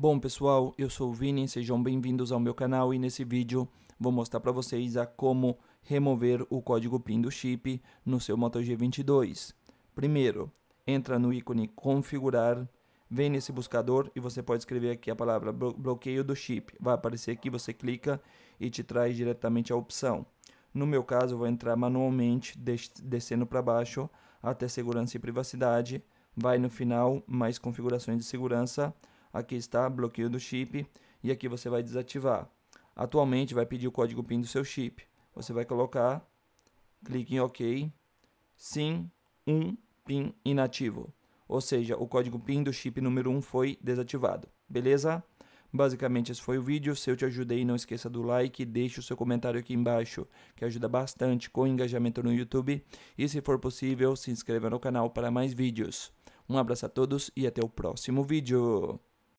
Bom pessoal, eu sou o Vini, sejam bem-vindos ao meu canal e nesse vídeo vou mostrar para vocês a como remover o código PIN do chip no seu Moto G22. Primeiro, entra no ícone configurar, vem nesse buscador e você pode escrever aqui a palavra bloqueio do chip. Vai aparecer aqui, você clica e te traz diretamente a opção. No meu caso, eu vou entrar manualmente, descendo para baixo até segurança e privacidade, vai no final, mais configurações de segurança, aqui está bloqueio do chip e aqui você vai desativar. Atualmente vai pedir o código PIN do seu chip. Você vai colocar, clique em OK, sim, um, PIN inativo. Ou seja, o código PIN do chip número 1 foi desativado. Beleza? Basicamente esse foi o vídeo. Se eu te ajudei, não esqueça do like, deixe o seu comentário aqui embaixo, que ajuda bastante com o engajamento no YouTube. E se for possível, se inscreva no canal para mais vídeos. Um abraço a todos e até o próximo vídeo.